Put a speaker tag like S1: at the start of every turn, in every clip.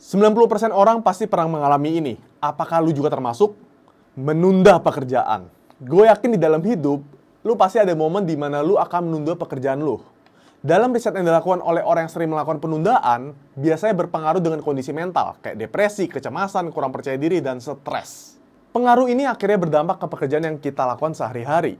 S1: 90% orang pasti pernah mengalami ini. Apakah lu juga termasuk? Menunda pekerjaan. Gue yakin di dalam hidup, lu pasti ada momen di mana lu akan menunda pekerjaan lu. Dalam riset yang dilakukan oleh orang yang sering melakukan penundaan, biasanya berpengaruh dengan kondisi mental, kayak depresi, kecemasan, kurang percaya diri, dan stres. Pengaruh ini akhirnya berdampak ke pekerjaan yang kita lakukan sehari-hari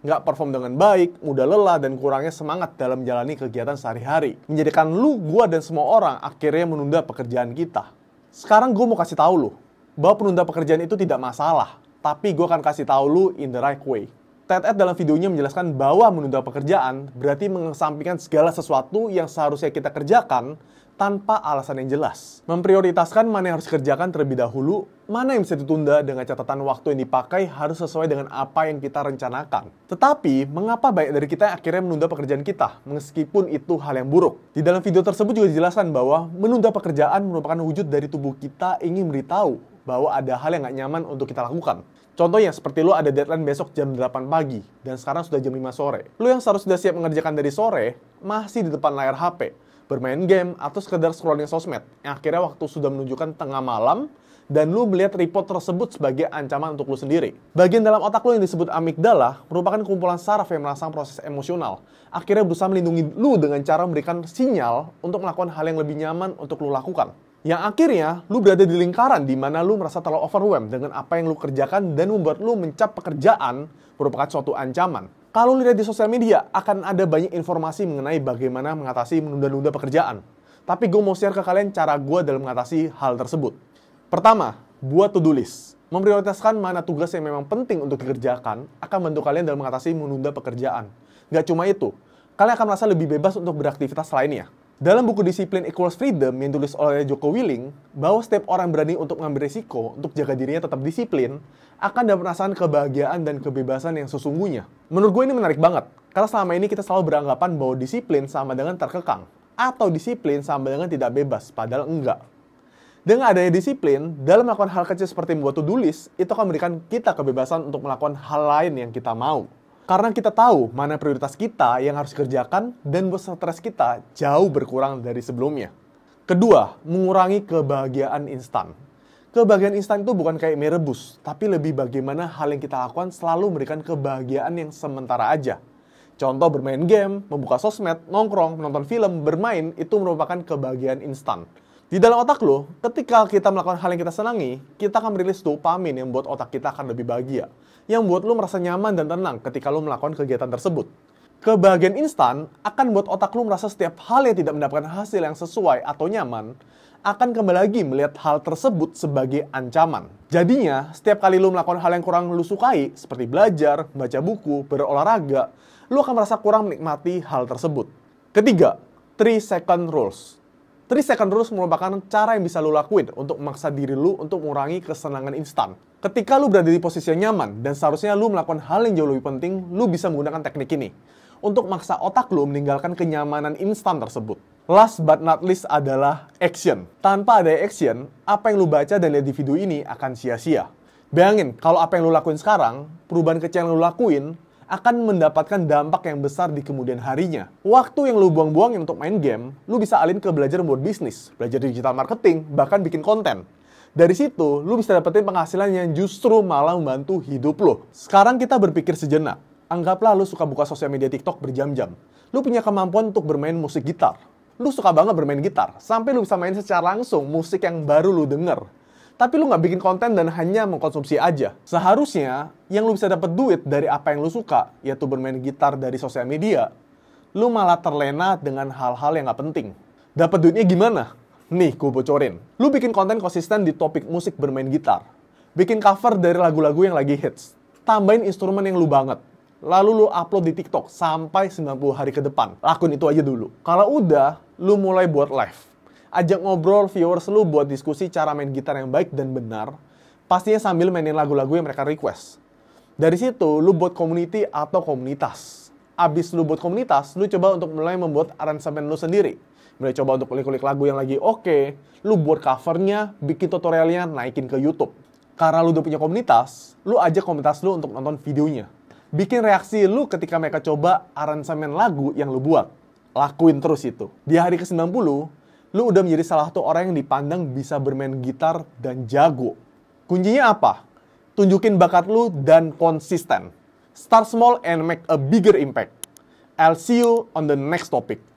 S1: nggak perform dengan baik, mudah lelah, dan kurangnya semangat dalam menjalani kegiatan sehari-hari. Menjadikan lu, gua, dan semua orang akhirnya menunda pekerjaan kita. Sekarang gua mau kasih tahu lu, bahwa penunda pekerjaan itu tidak masalah. Tapi gua akan kasih tahu lu in the right way. Ted Ed dalam videonya menjelaskan bahwa menunda pekerjaan berarti mengesampingkan segala sesuatu yang seharusnya kita kerjakan tanpa alasan yang jelas. Memprioritaskan mana yang harus dikerjakan terlebih dahulu, mana yang bisa ditunda dengan catatan waktu yang dipakai harus sesuai dengan apa yang kita rencanakan. Tetapi, mengapa banyak dari kita akhirnya menunda pekerjaan kita, meskipun itu hal yang buruk? Di dalam video tersebut juga dijelaskan bahwa menunda pekerjaan merupakan wujud dari tubuh kita ingin beritahu bahwa ada hal yang nggak nyaman untuk kita lakukan. Contohnya seperti lo ada deadline besok jam 8 pagi dan sekarang sudah jam 5 sore. Lo yang seharusnya sudah siap mengerjakan dari sore masih di depan layar HP, bermain game atau sekedar scrolling sosmed. Yang akhirnya waktu sudah menunjukkan tengah malam dan lu melihat report tersebut sebagai ancaman untuk lu sendiri. Bagian dalam otak lu yang disebut amigdala merupakan kumpulan saraf yang merangsang proses emosional. Akhirnya berusaha melindungi lu dengan cara memberikan sinyal untuk melakukan hal yang lebih nyaman untuk lu lakukan yang akhirnya lu berada di lingkaran di mana lu merasa terlalu overwhelmed dengan apa yang lu kerjakan dan membuat lu mencap pekerjaan merupakan suatu ancaman. Kalau lihat di sosial media, akan ada banyak informasi mengenai bagaimana mengatasi menunda-nunda pekerjaan. Tapi gue mau share ke kalian cara gue dalam mengatasi hal tersebut. Pertama, buat to-do list. Memprioritaskan mana tugas yang memang penting untuk dikerjakan akan membantu kalian dalam mengatasi menunda pekerjaan. Gak cuma itu, kalian akan merasa lebih bebas untuk beraktivitas lainnya. Dalam buku disiplin Equals Freedom yang ditulis oleh Joko Willing, bahwa setiap orang berani untuk mengambil risiko untuk jaga dirinya tetap disiplin, akan dapat perasaan kebahagiaan dan kebebasan yang sesungguhnya. Menurut gue ini menarik banget, karena selama ini kita selalu beranggapan bahwa disiplin sama dengan terkekang, atau disiplin sama dengan tidak bebas, padahal enggak. Dengan adanya disiplin, dalam melakukan hal kecil seperti membuat to-do list, itu akan memberikan kita kebebasan untuk melakukan hal lain yang kita mau. Karena kita tahu mana prioritas kita yang harus dikerjakan dan buat stres kita jauh berkurang dari sebelumnya. Kedua, mengurangi kebahagiaan instan. Kebahagiaan instan itu bukan kayak mie rebus, tapi lebih bagaimana hal yang kita lakukan selalu memberikan kebahagiaan yang sementara aja. Contoh bermain game, membuka sosmed, nongkrong, menonton film, bermain, itu merupakan kebahagiaan instan. Di dalam otak lo, ketika kita melakukan hal yang kita senangi, kita akan merilis dopamin yang membuat otak kita akan lebih bahagia. Yang membuat lo merasa nyaman dan tenang ketika lo melakukan kegiatan tersebut. Kebahagiaan instan akan membuat otak lo merasa setiap hal yang tidak mendapatkan hasil yang sesuai atau nyaman, akan kembali lagi melihat hal tersebut sebagai ancaman. Jadinya, setiap kali lo melakukan hal yang kurang lo sukai, seperti belajar, baca buku, berolahraga, lo akan merasa kurang menikmati hal tersebut. Ketiga, 3 second rules 3 second rules merupakan cara yang bisa lo lakuin untuk memaksa diri lo untuk mengurangi kesenangan instan. Ketika lo berada di posisi yang nyaman dan seharusnya lo melakukan hal yang jauh lebih penting, lo bisa menggunakan teknik ini untuk maksa otak lo meninggalkan kenyamanan instan tersebut. Last but not least adalah action. Tanpa ada action, apa yang lo baca dan lihat di video ini akan sia-sia. Bayangin, kalau apa yang lo lakuin sekarang, perubahan kecil yang lo lakuin, akan mendapatkan dampak yang besar di kemudian harinya. Waktu yang lu buang buang untuk main game, lu bisa alin ke belajar buat bisnis, belajar digital marketing, bahkan bikin konten. Dari situ, lu bisa dapetin penghasilan yang justru malah membantu hidup lu. Sekarang kita berpikir sejenak. Anggaplah lu suka buka sosial media TikTok berjam-jam. Lu punya kemampuan untuk bermain musik gitar. Lu suka banget bermain gitar, sampai lu bisa main secara langsung musik yang baru lu denger tapi lu nggak bikin konten dan hanya mengkonsumsi aja. Seharusnya yang lu bisa dapat duit dari apa yang lu suka, yaitu bermain gitar dari sosial media, lu malah terlena dengan hal-hal yang nggak penting. Dapat duitnya gimana? Nih, gue bocorin. Lu bikin konten konsisten di topik musik bermain gitar. Bikin cover dari lagu-lagu yang lagi hits. Tambahin instrumen yang lu banget. Lalu lu upload di TikTok sampai 90 hari ke depan. Lakuin itu aja dulu. Kalau udah, lu mulai buat live ajak ngobrol viewers lu buat diskusi cara main gitar yang baik dan benar, pastinya sambil mainin lagu-lagu yang mereka request. Dari situ, lu buat community atau komunitas. Abis lu buat komunitas, lu coba untuk mulai membuat aransemen lu sendiri. Mulai coba untuk kulik-kulik lagu yang lagi oke, okay, lu buat covernya, bikin tutorialnya, naikin ke YouTube. Karena lu udah punya komunitas, lu ajak komunitas lu untuk nonton videonya. Bikin reaksi lu ketika mereka coba aransemen lagu yang lu buat lakuin terus itu. Di hari ke-90, lu udah menjadi salah satu orang yang dipandang bisa bermain gitar dan jago. Kuncinya apa? Tunjukin bakat lu dan konsisten. Start small and make a bigger impact. I'll see you on the next topic.